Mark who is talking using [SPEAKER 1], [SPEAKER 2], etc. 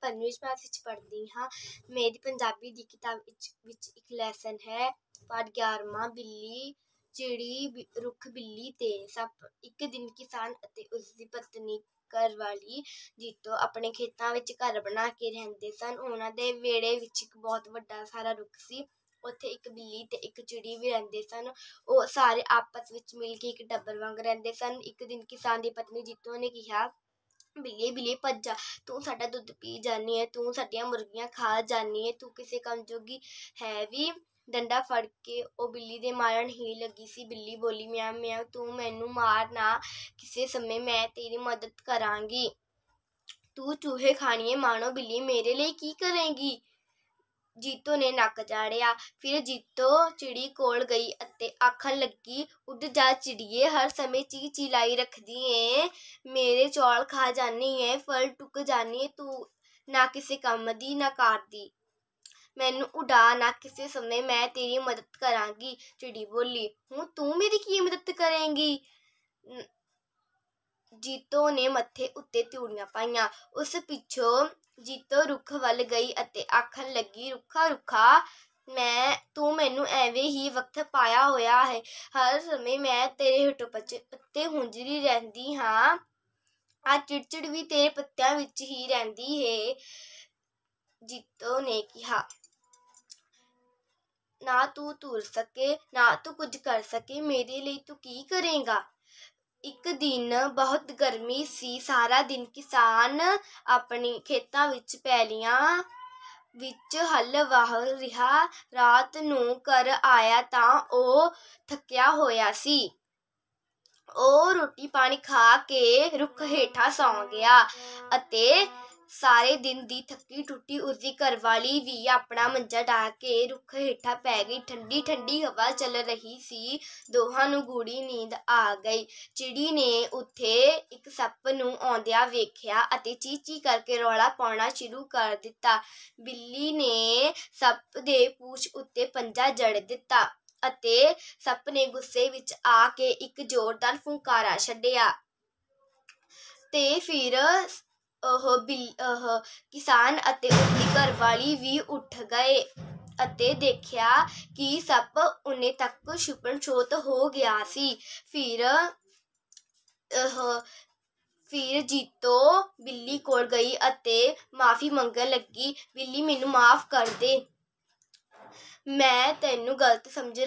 [SPEAKER 1] ਪੰਜਵੀਂ ਜਮਾਤ ਵਿੱਚ ਪੜ੍ਹਦੀ ਹਾਂ ਮੇਰੀ ਪੰਜਾਬੀ ਦੀ ਕਿਤਾਬ ਵਿੱਚ ਵਿੱਚ ਇੱਕ ਲੈਸਨ ਹੈ ਪਾਠ 11ਵਾਂ ਬਿੱਲੀ ਚਿੜੀ ਰੁੱਖ ਬਿੱਲੀ ਤੇ ਸੱਪ ਇੱਕ ਦਿਨ ਕਿਸਾਨ ਅਤੇ ਉਸ ਦੀ ਪਤਨੀ ਘਰ ਵਾਲੀ ਜੀਤੋ ਆਪਣੇ ਖੇਤਾਂ ਵਿੱਚ ਘਰ ਬਣਾ ਕੇ ਰਹਿੰਦੇ ਸਨ ਉਹਨਾਂ ਦੇ ਵਿਹੜੇ ਵਿੱਚ ਇੱਕ ਬਹੁਤ ਵੱਡਾ ਸਾਰਾ ਰੁੱਖ ਸੀ ਉੱਥੇ ਇੱਕ ਬਿੱਲੀ ਤੇ ਇੱਕ ਚਿੜੀ ਵੀ ਰਹਿੰਦੇ ਸਨ ਉਹ ਸਾਰੇ ਆਪਸ ਵਿੱਚ ਮਿਲ ਕੇ ਇੱਕ ਟੱਬਰ ਵਾਂਗ ਰਹਿੰਦੇ ਸਨ ਇੱਕ ਦਿਨ ਕਿਸਾਨ ਦੀ ਪਤਨੀ ਜੀਤੋ ਨੇ ਕਿਹਾ ਬਿੱਲੀ ਬਿੱਲੀ ਭੱਜਾ ਤੂੰ ਸਾਡਾ ਦੁੱਧ ਪੀ ਜਾਨੀ ਹੈ ਤੂੰ ਸਾਡੀਆਂ ਮੁਰਗੀਆਂ ਖਾ ਜਾਨੀ ਹੈ ਤੂੰ ਕਿਸੇ ਕੰਮ ਜੋਗੀ ਹੈ ਵੀ ਡੰਡਾ ਫੜ ਕੇ ਉਹ ਬਿੱਲੀ ਦੇ ਮਾਰਨ ਹੀ ਲੱਗੀ ਸੀ ਬਿੱਲੀ ਬੋਲੀ ਮਿਆਂ ਮਿਆਂ ਤੂੰ ਮੈਨੂੰ ਮਾਰ ਨਾ ਕਿਸੇ ਸਮੇਂ ਮੈਂ ਤੇਰੀ ਮਦਦ ਕਰਾਂਗੀ ਤੂੰ ਚੂਹੇ ਖਾਣੀਏ ਮਾਣੋ ਬਿੱਲੀ ਮੇਰੇ ਲਈ ਕੀ ਕਰੇਗੀ ਜੀਤੋ ਨੇ ਨੱਕ ਝਾੜਿਆ ਫਿਰ ਜੀਤੋ ਚਿੜੀ ਕੋਲ ਗਈ ਅਤੇ ਆਖਣ ਲੱਗੀ ਉੱਡ ਜਾ ਚਿੜੀਏ ਹਰ ਸਮੇਂ ਚੀ ਚਿਲਾਈ ਰੱਖਦੀ ਏ ਮੇਰੇ ਚੌਲ ਖਾ ਜਾਨੀ ਏ ਫਲ ਟੁੱਕ ਜਾਨੀ ਏ ਤੂੰ ਨਾ ਕਿਸੇ ਕੰਮ ਦੀ ਨਾ ਕਾਰ ਦੀ ਮੈਨੂੰ ਉਡਾ ਨਾ ਕਿਸੇ ਸਮੇਂ ਮੈਂ ਤੇਰੀ ਮਦਦ ਕਰਾਂਗੀ ਚਿੜੀ ਬੋਲੀ ਹੂੰ ਤੂੰ ਮੇਰੀ ਕੀ ਮਦਦ ਕਰੇਂਗੀ ਜੀਤੋ ਨੇ ਮੱਥੇ ਉੱਤੇ ਤਿਉੜੀਆਂ ਪਾਈਆਂ ਉਸ ਪਿੱਛੋਂ ਜੀਤੋ ਰੁੱਖ ਵੱਲ ਗਈ ਅਤੇ ਆਖਣ ਲੱਗੀ ਰੁੱਖਾ ਰੁੱਖਾ ਮੈਂ ਤੂੰ ਮੈਨੂੰ ਐਵੇਂ ਹੀ ਵਕਤ ਪਾਇਆ ਹੋਇਆ ਹੈ ਹਰ ਸਮੇਂ ਮੈਂ ਤੇਰੇ ਹਟੋ ਪੱਤੇ ਹੁੰਜਰੀ ਰਹਿੰਦੀ ਹਾਂ ਆ ਚਿੜਚਿੜ ਵੀ ਤੇਰੇ ਪੱਤਿਆਂ ਵਿੱਚ ਹੀ ਰਹਿੰਦੀ ਹੈ ਜੀਤੋ ਨੇ ਕਿਹਾ ਨਾ ਤੂੰ ਤੁਰ ਸਕੇ ਨਾ ਤੂੰ ਕੁਝ ਕਰ ਸਕੇ ਮੇਰੇ ਲਈ ਤੂੰ ਕੀ ਕਰੇਗਾ ਇੱਕ ਦਿਨ ਬਹੁਤ ਗਰਮੀ ਸੀ ਸਾਰਾ ਦਿਨ ਕਿਸਾਨ ਆਪਣੀ ਖੇਤਾਂ ਵਿੱਚ ਪੈਲੀਆਂ ਵਿੱਚ ਹਲ ਵਾਹ ਰਿਹਾ ਰਾਤ ਨੂੰ ਘਰ ਆਇਆ ਤਾਂ ਉਹ ਥੱਕਿਆ ਹੋਇਆ ਸੀ ਉਹ ਰੋਟੀ ਪਾਣੀ ਖਾ ਕੇ ਰੁੱਖ ਹੇਠਾਂ ਸੌਂ ਗਿਆ ਅਤੇ ਸਾਰੇ ਦਿਨ ਦੀ ਥੱਕੀ ਟੁੱਟੀ ਉਸਦੀ ਘਰਵਾਲੀ ਵੀ ਆਪਣਾ ਮੰਜਾ ਢਾ ਕੇ ਰੁੱਖ ਹੇਠਾਂ ਪੈ ਗਈ ਠੰਡੀ ਠੰਡੀ ਹਵਾ ਚੱਲ ਰਹੀ ਸੀ ਦੋਹਾਂ ਨੂੰ ਗੂੜੀ ਨੀਂਦ ਆ ਗਈ ਚਿੜੀ ਨੇ ਉੱਥੇ ਇੱਕ ਸੱਪ ਨੂੰ ਆਉਂਦਿਆਂ ਵੇਖਿਆ ਅਤੇ ਚੀਚੀ ਕਰਕੇ ਰੌਲਾ ਪਾਉਣਾ ਸ਼ੁਰੂ ਕਰ ਦਿੱਤਾ ਬਿੱਲੀ ਨੇ ਸੱਪ ਦੇ ਪੂਛ ਉੱਤੇ ਪੰਜਾ ਜੜ ਦਿੱਤਾ ਅਤੇ ਸੱਪ ਨੇ ਗੁੱਸੇ ਵਿੱਚ ਆ ਕੇ ਇੱਕ ਜ਼ੋਰਦਾਰ ਫੁੰਕਾਰਾ ਛੱਡਿਆ ਤੇ ਫਿਰ ਉਹ ਬਿੱਲ ਉਹ ਕਿਸਾਨ ਅਤੇ ਉਸ ਦੀ ਘਰਵਾਲੀ ਵੀ ਉੱਠ ਗਏ ਅਤੇ ਦੇਖਿਆ ਕਿ ਸੱਪ ਉਹਨੇ ਤੱਕ ਛੁਪਣ-ਛੋਤ ਹੋ ਗਿਆ ਸੀ ਫਿਰ ਉਹ ਫਿਰ ਜੀਤੋ ਬਿੱਲੀ ਕੋਲ ਗਈ ਅਤੇ ਮਾਫੀ ਮੰਗਣ ਲੱਗੀ ਬਿੱਲੀ ਮੈਨੂੰ ਮਾਫ ਕਰ ਦੇ ਮੈਂ ਤੈਨੂੰ ਗਲਤ ਸਮਝ